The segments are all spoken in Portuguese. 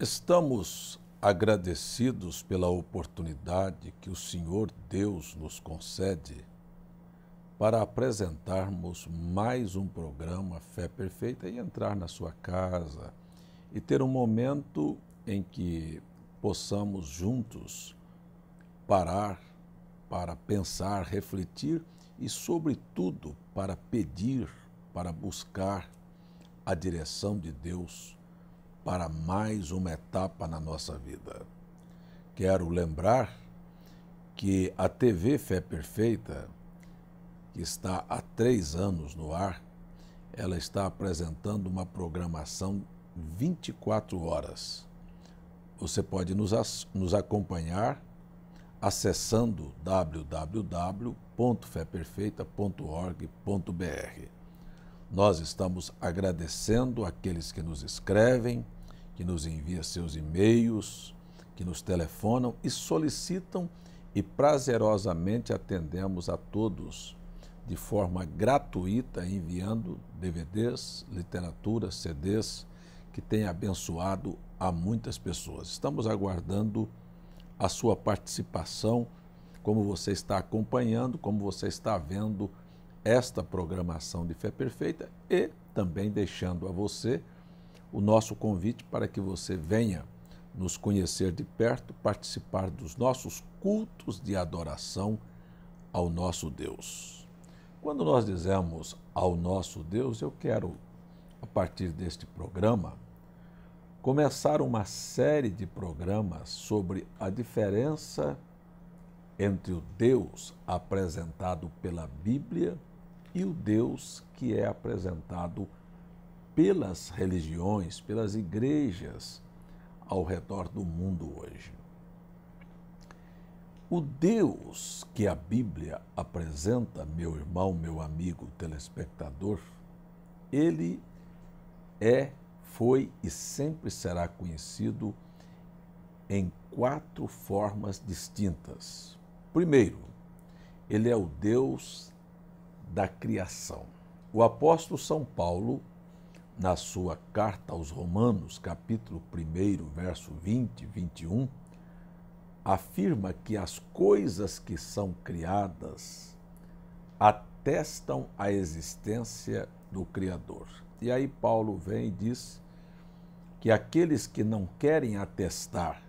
Estamos agradecidos pela oportunidade que o Senhor Deus nos concede para apresentarmos mais um programa Fé Perfeita e entrar na sua casa e ter um momento em que possamos juntos parar para pensar, refletir e, sobretudo, para pedir, para buscar a direção de Deus para mais uma etapa na nossa vida. Quero lembrar que a TV Fé Perfeita, que está há três anos no ar, ela está apresentando uma programação 24 horas. Você pode nos, nos acompanhar acessando www.feperfeita.org.br. Nós estamos agradecendo aqueles que nos escrevem, que nos envia seus e-mails, que nos telefonam e solicitam e prazerosamente atendemos a todos de forma gratuita, enviando DVDs, literatura, CDs, que tem abençoado a muitas pessoas. Estamos aguardando a sua participação, como você está acompanhando, como você está vendo esta programação de Fé Perfeita e também deixando a você o nosso convite para que você venha nos conhecer de perto, participar dos nossos cultos de adoração ao nosso Deus. Quando nós dizemos ao nosso Deus, eu quero, a partir deste programa, começar uma série de programas sobre a diferença entre o Deus apresentado pela Bíblia e o Deus que é apresentado pela pelas religiões, pelas igrejas ao redor do mundo hoje. O Deus que a Bíblia apresenta, meu irmão, meu amigo telespectador, ele é, foi e sempre será conhecido em quatro formas distintas. Primeiro, ele é o Deus da criação. O apóstolo São Paulo na sua carta aos Romanos, capítulo 1, verso 20 e 21, afirma que as coisas que são criadas atestam a existência do Criador. E aí Paulo vem e diz que aqueles que não querem atestar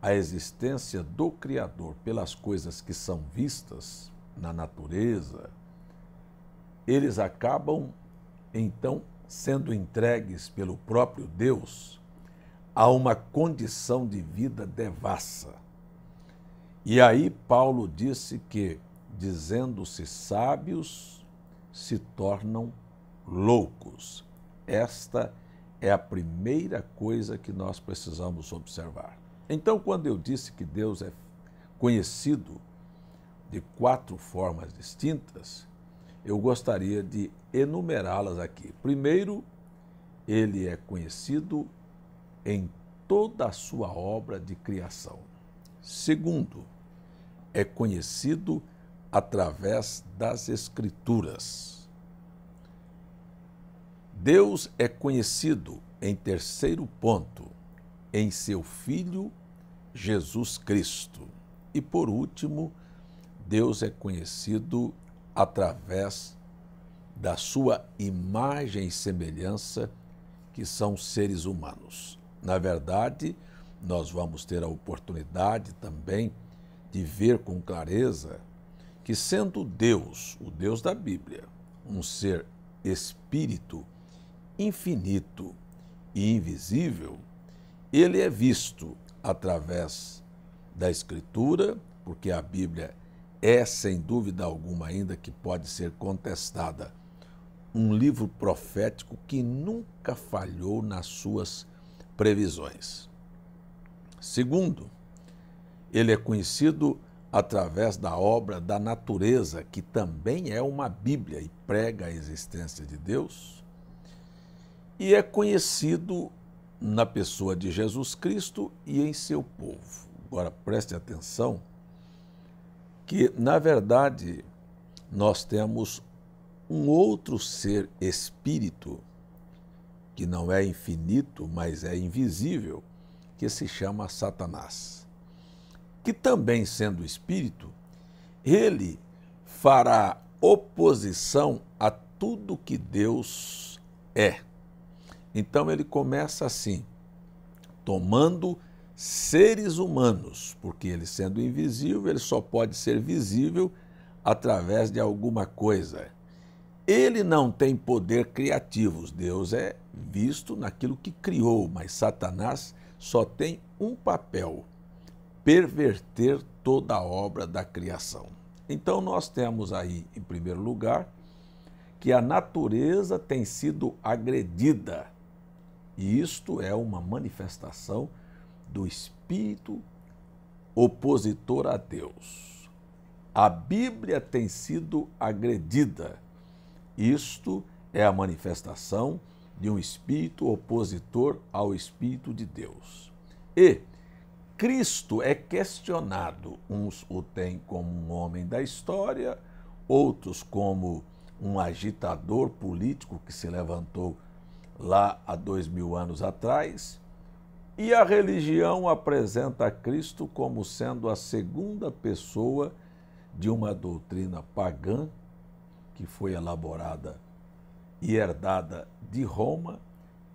a existência do Criador pelas coisas que são vistas na natureza, eles acabam então sendo entregues pelo próprio Deus a uma condição de vida devassa. E aí Paulo disse que, dizendo-se sábios, se tornam loucos. Esta é a primeira coisa que nós precisamos observar. Então, quando eu disse que Deus é conhecido de quatro formas distintas, eu gostaria de enumerá-las aqui. Primeiro, ele é conhecido em toda a sua obra de criação. Segundo, é conhecido através das Escrituras. Deus é conhecido, em terceiro ponto, em seu Filho Jesus Cristo. E por último, Deus é conhecido através da sua imagem e semelhança, que são seres humanos. Na verdade, nós vamos ter a oportunidade também de ver com clareza que, sendo Deus, o Deus da Bíblia, um ser espírito infinito e invisível, ele é visto através da Escritura, porque a Bíblia é, sem dúvida alguma, ainda que pode ser contestada, um livro profético que nunca falhou nas suas previsões. Segundo, ele é conhecido através da obra da natureza, que também é uma Bíblia e prega a existência de Deus, e é conhecido na pessoa de Jesus Cristo e em seu povo. Agora preste atenção que, na verdade, nós temos um outro ser espírito, que não é infinito, mas é invisível, que se chama Satanás. Que também sendo espírito, ele fará oposição a tudo que Deus é. Então ele começa assim, tomando seres humanos, porque ele sendo invisível, ele só pode ser visível através de alguma coisa. Ele não tem poder criativo. Deus é visto naquilo que criou, mas Satanás só tem um papel: perverter toda a obra da criação. Então, nós temos aí, em primeiro lugar, que a natureza tem sido agredida. E isto é uma manifestação do espírito opositor a Deus. A Bíblia tem sido agredida. Isto é a manifestação de um espírito opositor ao espírito de Deus. E Cristo é questionado. Uns o têm como um homem da história, outros como um agitador político que se levantou lá há dois mil anos atrás e a religião apresenta Cristo como sendo a segunda pessoa de uma doutrina pagã que foi elaborada e herdada de Roma,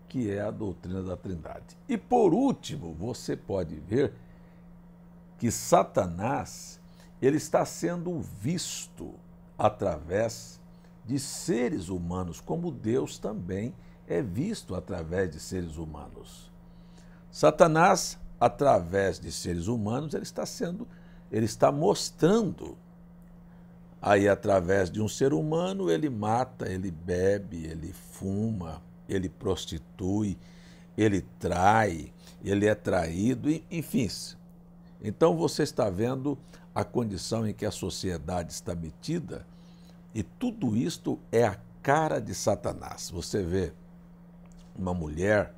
que é a doutrina da Trindade. E por último, você pode ver que Satanás ele está sendo visto através de seres humanos, como Deus também é visto através de seres humanos. Satanás, através de seres humanos, ele está sendo, ele está mostrando. Aí, através de um ser humano, ele mata, ele bebe, ele fuma, ele prostitui, ele trai, ele é traído, enfim. Então, você está vendo a condição em que a sociedade está metida e tudo isto é a cara de Satanás. Você vê uma mulher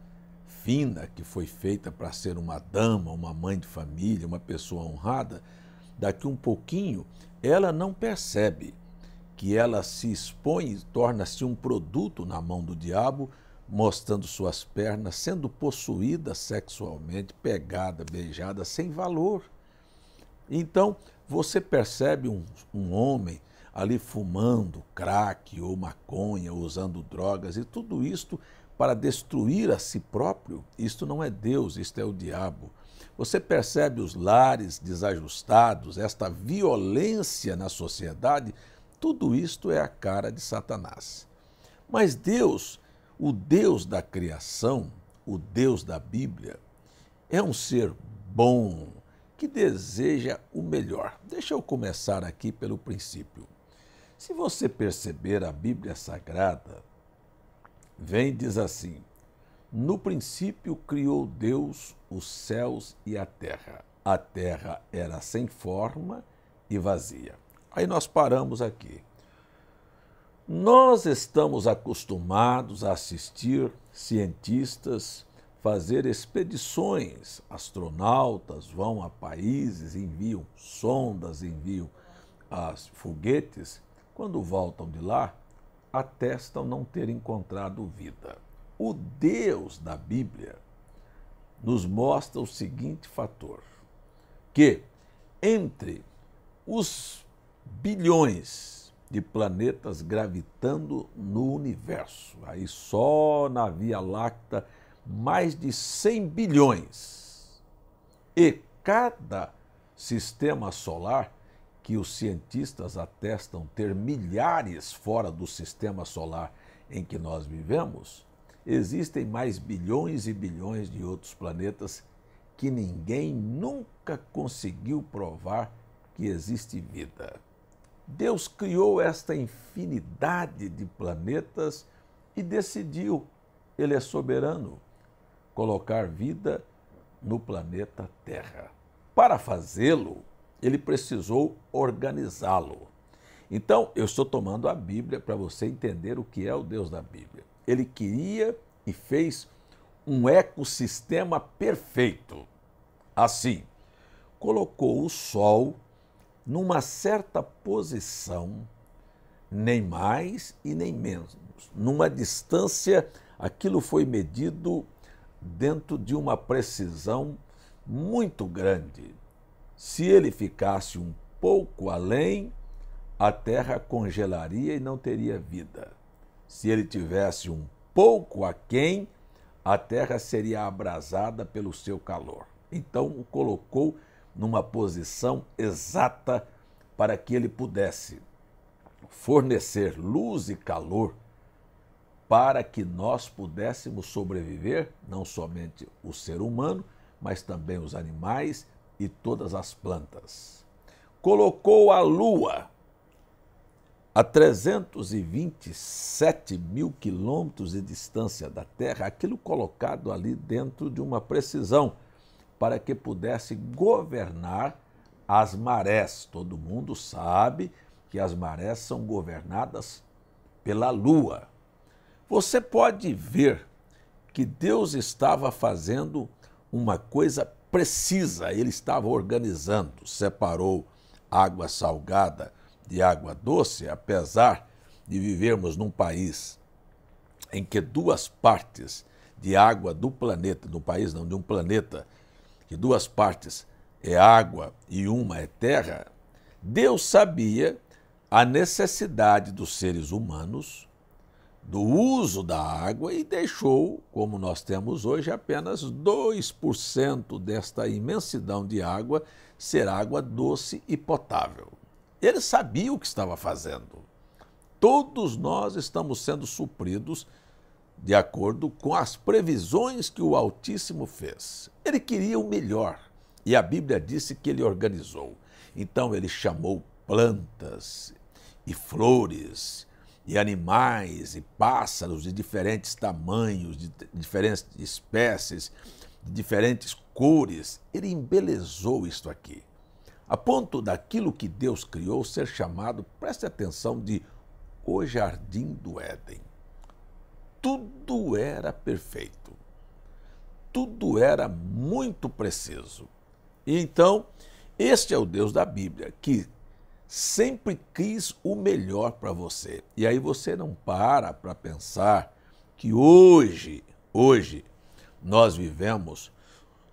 fina que foi feita para ser uma dama, uma mãe de família, uma pessoa honrada, daqui um pouquinho ela não percebe que ela se expõe e torna-se um produto na mão do diabo, mostrando suas pernas, sendo possuída sexualmente, pegada, beijada, sem valor. Então, você percebe um, um homem ali fumando crack ou maconha, usando drogas e tudo isto para destruir a si próprio, isto não é Deus, isto é o diabo. Você percebe os lares desajustados, esta violência na sociedade, tudo isto é a cara de Satanás. Mas Deus, o Deus da criação, o Deus da Bíblia, é um ser bom, que deseja o melhor. Deixa eu começar aqui pelo princípio. Se você perceber a Bíblia Sagrada, vem diz assim: No princípio criou Deus os céus e a terra. A terra era sem forma e vazia. Aí nós paramos aqui. Nós estamos acostumados a assistir cientistas fazer expedições. Astronautas vão a países, enviam sondas, enviam as foguetes quando voltam de lá, atestam não ter encontrado vida. O Deus da Bíblia nos mostra o seguinte fator: que entre os bilhões de planetas gravitando no universo, aí só na Via Láctea, mais de 100 bilhões, e cada sistema solar que os cientistas atestam ter milhares fora do sistema solar em que nós vivemos, existem mais bilhões e bilhões de outros planetas que ninguém nunca conseguiu provar que existe vida. Deus criou esta infinidade de planetas e decidiu, Ele é soberano, colocar vida no planeta Terra. Para fazê-lo, ele precisou organizá-lo. Então, eu estou tomando a Bíblia para você entender o que é o Deus da Bíblia. Ele queria e fez um ecossistema perfeito. Assim, colocou o Sol numa certa posição, nem mais e nem menos, numa distância, aquilo foi medido dentro de uma precisão muito grande. Se ele ficasse um pouco além, a terra congelaria e não teria vida. Se ele tivesse um pouco aquém, a terra seria abrasada pelo seu calor. Então o colocou numa posição exata para que ele pudesse fornecer luz e calor para que nós pudéssemos sobreviver, não somente o ser humano, mas também os animais e todas as plantas. Colocou a lua a 327 mil quilômetros de distância da Terra, aquilo colocado ali dentro de uma precisão, para que pudesse governar as marés. Todo mundo sabe que as marés são governadas pela Lua. Você pode ver que Deus estava fazendo uma coisa precisa, ele estava organizando, separou água salgada de água doce, apesar de vivermos num país em que duas partes de água do planeta, do país não, de um planeta, que duas partes é água e uma é terra, Deus sabia a necessidade dos seres humanos do uso da água e deixou, como nós temos hoje, apenas 2% desta imensidão de água ser água doce e potável. Ele sabia o que estava fazendo. Todos nós estamos sendo supridos de acordo com as previsões que o Altíssimo fez. Ele queria o melhor e a Bíblia disse que ele organizou. Então ele chamou plantas e flores e animais e pássaros de diferentes tamanhos, de diferentes espécies, de diferentes cores. Ele embelezou isto aqui, a ponto daquilo que Deus criou ser chamado, preste atenção, de o jardim do Éden. Tudo era perfeito. Tudo era muito preciso. E então, este é o Deus da Bíblia que sempre quis o melhor para você. E aí você não para para pensar que hoje, hoje, nós vivemos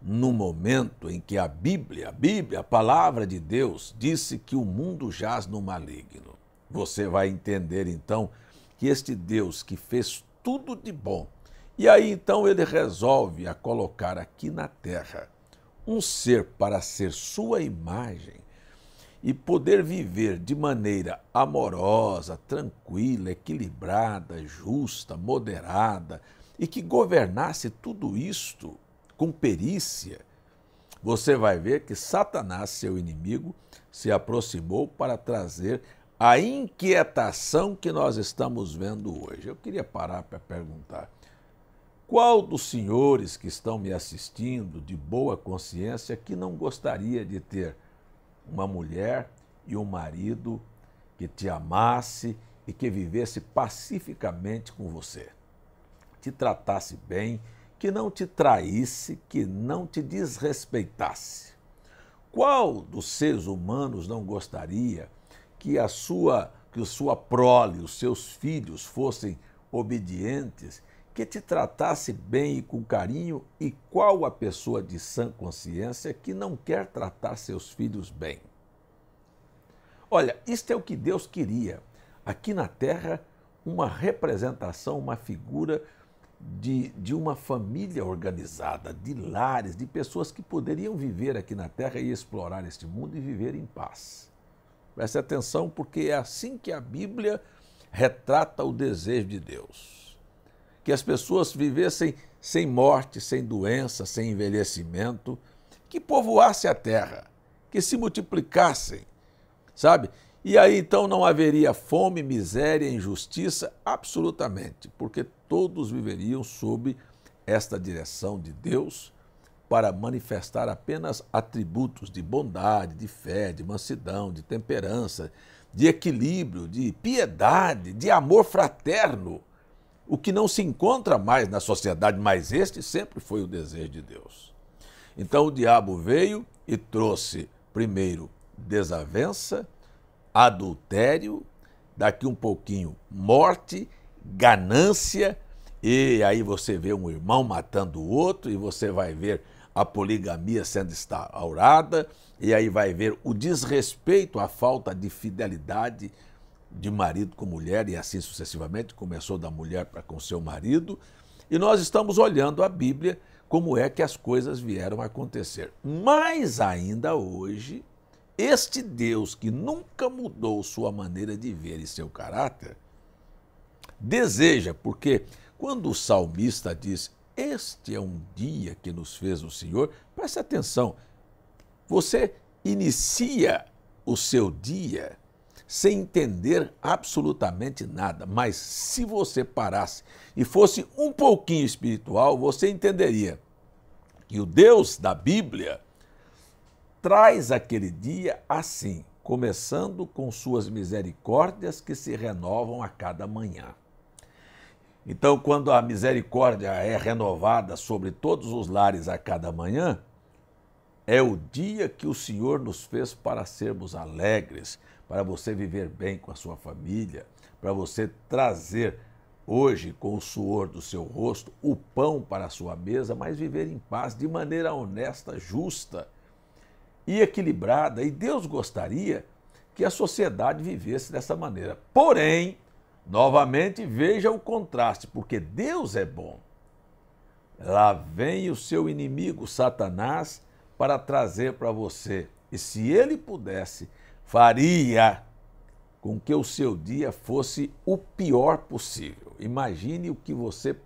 no momento em que a Bíblia, a Bíblia, a palavra de Deus, disse que o mundo jaz no maligno. Você vai entender então que este Deus que fez tudo de bom, e aí então ele resolve a colocar aqui na terra um ser para ser sua imagem, e poder viver de maneira amorosa, tranquila, equilibrada, justa, moderada e que governasse tudo isto com perícia, você vai ver que Satanás, seu inimigo, se aproximou para trazer a inquietação que nós estamos vendo hoje. Eu queria parar para perguntar: qual dos senhores que estão me assistindo de boa consciência que não gostaria de ter uma mulher e um marido que te amasse e que vivesse pacificamente com você, te tratasse bem, que não te traísse, que não te desrespeitasse. Qual dos seres humanos não gostaria que a sua que sua prole, os seus filhos fossem obedientes que te tratasse bem e com carinho, e qual a pessoa de sã consciência que não quer tratar seus filhos bem? Olha, isto é o que Deus queria. Aqui na Terra, uma representação, uma figura de, de uma família organizada, de lares, de pessoas que poderiam viver aqui na Terra e explorar este mundo e viver em paz. Preste atenção, porque é assim que a Bíblia retrata o desejo de Deus que as pessoas vivessem sem morte, sem doença, sem envelhecimento, que povoasse a terra, que se multiplicassem, sabe? E aí então não haveria fome, miséria, injustiça, absolutamente, porque todos viveriam sob esta direção de Deus para manifestar apenas atributos de bondade, de fé, de mansidão, de temperança, de equilíbrio, de piedade, de amor fraterno o que não se encontra mais na sociedade, mas este sempre foi o desejo de Deus. Então o diabo veio e trouxe, primeiro, desavença, adultério, daqui um pouquinho, morte, ganância, e aí você vê um irmão matando o outro, e você vai ver a poligamia sendo instaurada, e aí vai ver o desrespeito, a falta de fidelidade de marido com mulher e assim sucessivamente, começou da mulher para com seu marido, e nós estamos olhando a Bíblia como é que as coisas vieram a acontecer. Mas ainda hoje, este Deus que nunca mudou sua maneira de ver e seu caráter, deseja, porque quando o salmista diz: Este é um dia que nos fez o Senhor, preste atenção, você inicia o seu dia sem entender absolutamente nada. Mas se você parasse e fosse um pouquinho espiritual, você entenderia que o Deus da Bíblia traz aquele dia assim, começando com suas misericórdias que se renovam a cada manhã. Então, quando a misericórdia é renovada sobre todos os lares a cada manhã, é o dia que o Senhor nos fez para sermos alegres, para você viver bem com a sua família, para você trazer hoje, com o suor do seu rosto, o pão para a sua mesa, mas viver em paz de maneira honesta, justa e equilibrada. E Deus gostaria que a sociedade vivesse dessa maneira. Porém, novamente veja o contraste, porque Deus é bom. Lá vem o seu inimigo, Satanás, para trazer para você. E se ele pudesse, faria com que o seu dia fosse o pior possível. Imagine o que você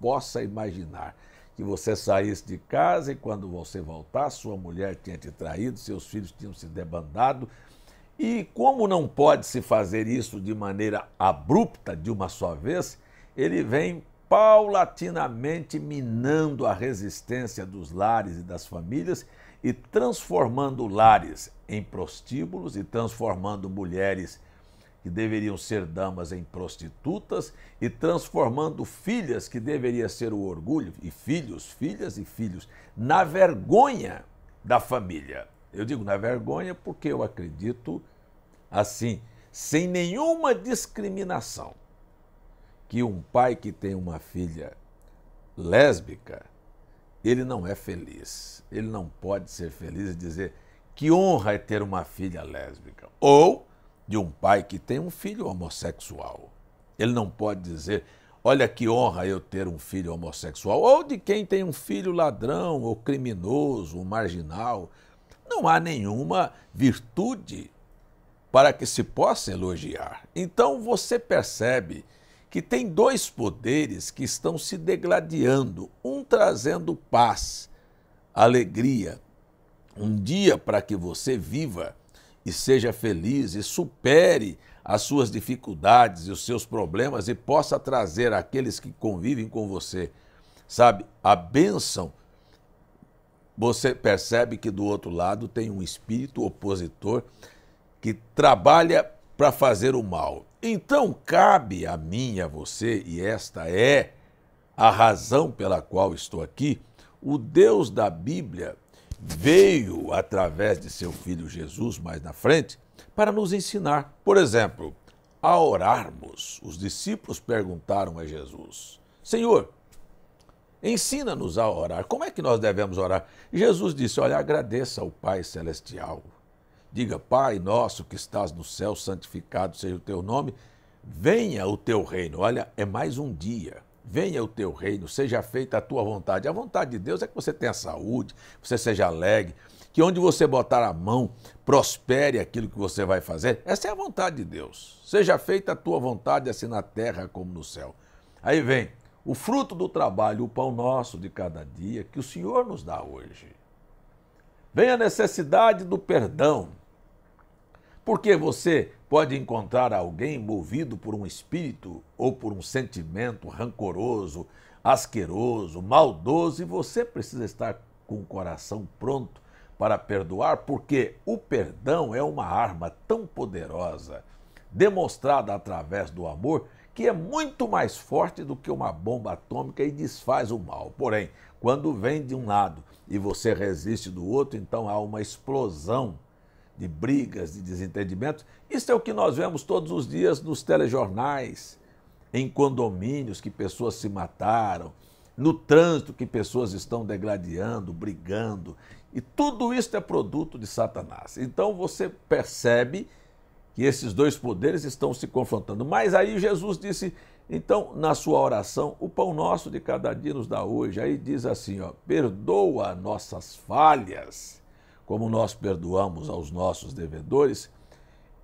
possa imaginar. Que você saísse de casa e quando você voltar, sua mulher tinha te traído, seus filhos tinham se debandado. E como não pode se fazer isso de maneira abrupta, de uma só vez, ele vem paulatinamente minando a resistência dos lares e das famílias e transformando lares em prostíbulos e transformando mulheres que deveriam ser damas em prostitutas e transformando filhas que deveria ser o orgulho e filhos, filhas e filhos na vergonha da família. Eu digo na vergonha porque eu acredito assim, sem nenhuma discriminação, que um pai que tem uma filha lésbica ele não é feliz. Ele não pode ser feliz e dizer que honra é ter uma filha lésbica. Ou de um pai que tem um filho homossexual. Ele não pode dizer, olha que honra eu ter um filho homossexual. Ou de quem tem um filho ladrão, ou criminoso, ou marginal. Não há nenhuma virtude para que se possa elogiar. Então você percebe que tem dois poderes que estão se degladiando, um trazendo paz, alegria, um dia para que você viva e seja feliz e supere as suas dificuldades e os seus problemas e possa trazer àqueles que convivem com você, sabe, a bênção. Você percebe que do outro lado tem um espírito opositor que trabalha para fazer o mal. Então cabe a mim, a você, e esta é a razão pela qual estou aqui, o Deus da Bíblia veio através de seu filho Jesus mais na frente para nos ensinar, por exemplo, a orarmos. Os discípulos perguntaram a Jesus: Senhor, ensina-nos a orar. Como é que nós devemos orar? Jesus disse: Olha, agradeça ao Pai Celestial diga: Pai nosso que estás no céu, santificado seja o teu nome, venha o teu reino. Olha, é mais um dia. Venha o teu reino, seja feita a tua vontade. A vontade de Deus é que você tenha saúde, você seja alegre, que onde você botar a mão, prospere aquilo que você vai fazer. Essa é a vontade de Deus. Seja feita a tua vontade, assim na terra como no céu. Aí vem o fruto do trabalho, o pão nosso de cada dia, que o Senhor nos dá hoje. Vem a necessidade do perdão, porque você pode encontrar alguém movido por um espírito ou por um sentimento rancoroso, asqueroso, maldoso, e você precisa estar com o coração pronto para perdoar, porque o perdão é uma arma tão poderosa, demonstrada através do amor, que é muito mais forte do que uma bomba atômica e desfaz o mal. Porém, quando vem de um lado e você resiste do outro, então há uma explosão de brigas, de desentendimentos. Isso é o que nós vemos todos os dias nos telejornais, em condomínios que pessoas se mataram, no trânsito que pessoas estão degladiando, brigando. E tudo isso é produto de Satanás. Então você percebe que esses dois poderes estão se confrontando. Mas aí Jesus disse: então, na sua oração, o pão nosso de cada dia nos dá hoje. Aí diz assim: ó, perdoa nossas falhas como nós perdoamos aos nossos devedores,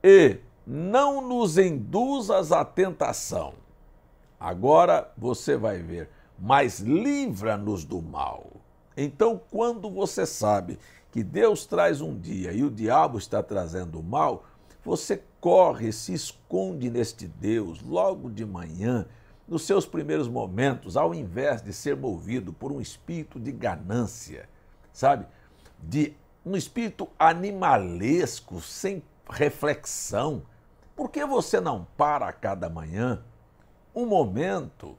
e não nos induzas à tentação. Agora você vai ver, mas livra-nos do mal. Então, quando você sabe que Deus traz um dia e o diabo está trazendo o mal, você corre, se esconde neste Deus logo de manhã, nos seus primeiros momentos, ao invés de ser movido por um espírito de ganância, sabe? De um espírito animalesco, sem reflexão. Por que você não para a cada manhã? Um momento,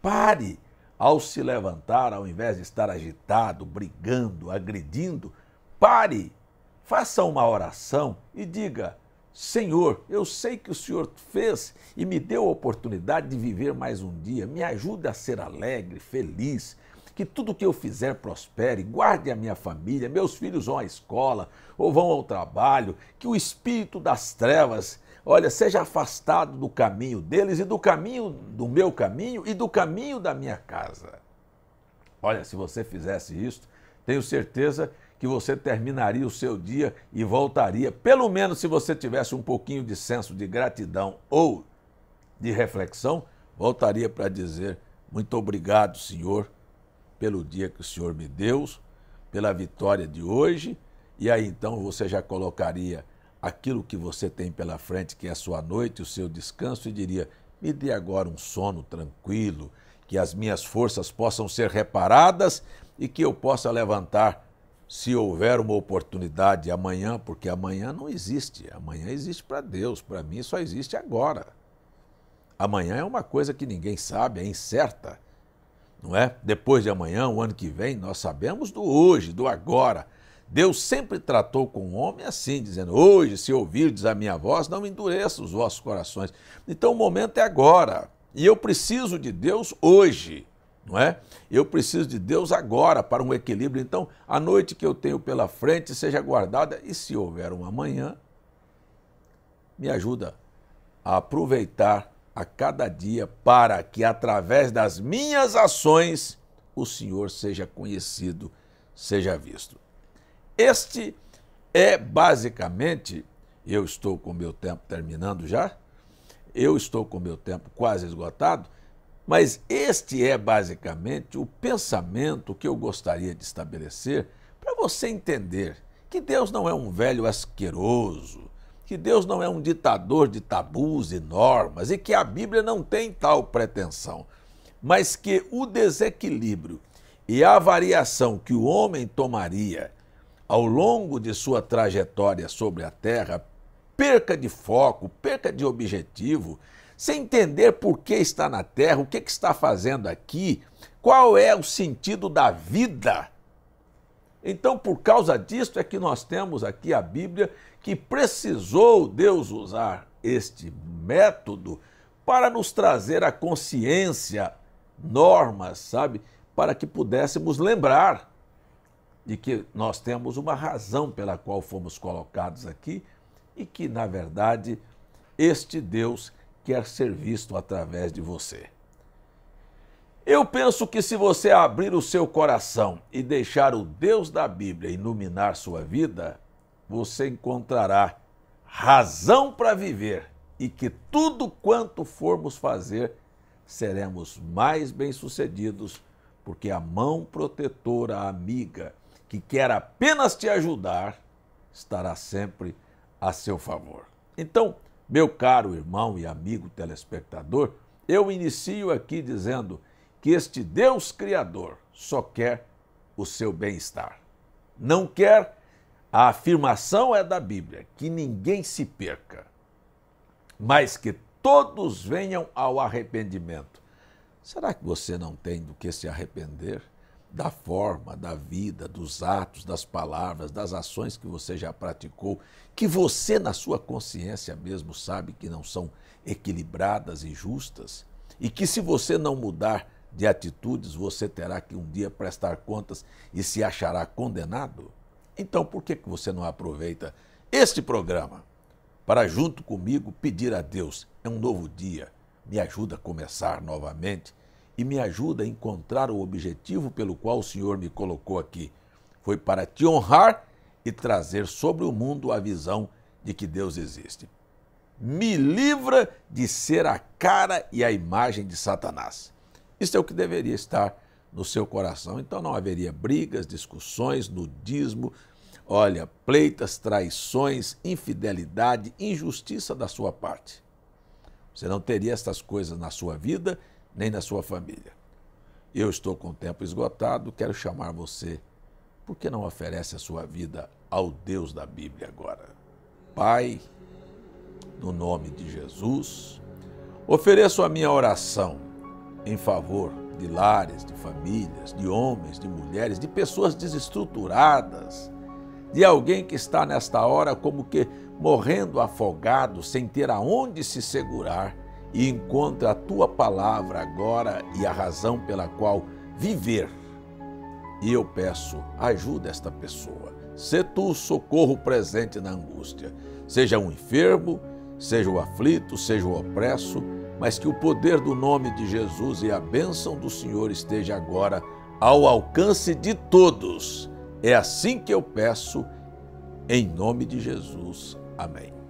pare ao se levantar, ao invés de estar agitado, brigando, agredindo, pare, faça uma oração e diga: Senhor, eu sei que o Senhor fez e me deu a oportunidade de viver mais um dia. Me ajude a ser alegre, feliz, que tudo que eu fizer prospere, guarde a minha família, meus filhos vão à escola ou vão ao trabalho, que o espírito das trevas, olha, seja afastado do caminho deles e do caminho do meu caminho e do caminho da minha casa. Olha, se você fizesse isso, tenho certeza que você terminaria o seu dia e voltaria, pelo menos se você tivesse um pouquinho de senso de gratidão ou de reflexão, voltaria para dizer muito obrigado, Senhor, pelo dia que o Senhor me deu, pela vitória de hoje, e aí então você já colocaria aquilo que você tem pela frente, que é a sua noite, o seu descanso, e diria: me dê agora um sono tranquilo, que as minhas forças possam ser reparadas e que eu possa levantar se houver uma oportunidade amanhã, porque amanhã não existe. Amanhã existe para Deus, para mim só existe agora. Amanhã é uma coisa que ninguém sabe, é incerta não é? Depois de amanhã, o ano que vem, nós sabemos do hoje, do agora. Deus sempre tratou com o homem assim, dizendo: Hoje, se ouvirdes a minha voz, não endureça os vossos corações. Então o momento é agora. E eu preciso de Deus hoje, não é? Eu preciso de Deus agora para um equilíbrio. Então, a noite que eu tenho pela frente seja guardada, e se houver um amanhã, me ajuda a aproveitar a cada dia para que, através das minhas ações, o Senhor seja conhecido, seja visto. Este é basicamente, eu estou com meu tempo terminando já, eu estou com meu tempo quase esgotado, mas este é basicamente o pensamento que eu gostaria de estabelecer para você entender que Deus não é um velho asqueroso, que Deus não é um ditador de tabus e normas e que a Bíblia não tem tal pretensão, mas que o desequilíbrio e a variação que o homem tomaria ao longo de sua trajetória sobre a terra perca de foco, perca de objetivo, sem entender por que está na terra, o que, está fazendo aqui, qual é o sentido da vida então, por causa disso é que nós temos aqui a Bíblia que precisou Deus usar este método para nos trazer a consciência, normas, sabe? Para que pudéssemos lembrar de que nós temos uma razão pela qual fomos colocados aqui e que, na verdade, este Deus quer ser visto através de você. Eu penso que se você abrir o seu coração e deixar o Deus da Bíblia iluminar sua vida, você encontrará razão para viver e que tudo quanto formos fazer, seremos mais bem-sucedidos, porque a mão protetora, a amiga, que quer apenas te ajudar, estará sempre a seu favor. Então, meu caro irmão e amigo telespectador, eu inicio aqui dizendo que este Deus Criador só quer o seu bem-estar. Não quer, a afirmação é da Bíblia, que ninguém se perca, mas que todos venham ao arrependimento. Será que você não tem do que se arrepender? Da forma, da vida, dos atos, das palavras, das ações que você já praticou, que você, na sua consciência mesmo, sabe que não são equilibradas e justas? E que se você não mudar, de atitudes você terá que um dia prestar contas e se achará condenado? Então por que, que você não aproveita este programa para, junto comigo, pedir a Deus: é um novo dia, me ajuda a começar novamente e me ajuda a encontrar o objetivo pelo qual o Senhor me colocou aqui? Foi para te honrar e trazer sobre o mundo a visão de que Deus existe. Me livra de ser a cara e a imagem de Satanás. Isso é o que deveria estar no seu coração. Então não haveria brigas, discussões, nudismo, olha, pleitas, traições, infidelidade, injustiça da sua parte. Você não teria estas coisas na sua vida nem na sua família. Eu estou com o tempo esgotado, quero chamar você. Por que não oferece a sua vida ao Deus da Bíblia agora? Pai, no nome de Jesus, ofereço a minha oração em favor de lares, de famílias, de homens, de mulheres, de pessoas desestruturadas, de alguém que está nesta hora como que morrendo afogado, sem ter aonde se segurar, e encontra a tua palavra agora e a razão pela qual viver. E eu peço, ajuda esta pessoa. Sê tu o socorro presente na angústia. Seja o um enfermo, seja o aflito, seja o opresso, mas que o poder do nome de Jesus e a bênção do Senhor esteja agora ao alcance de todos. É assim que eu peço, em nome de Jesus. Amém.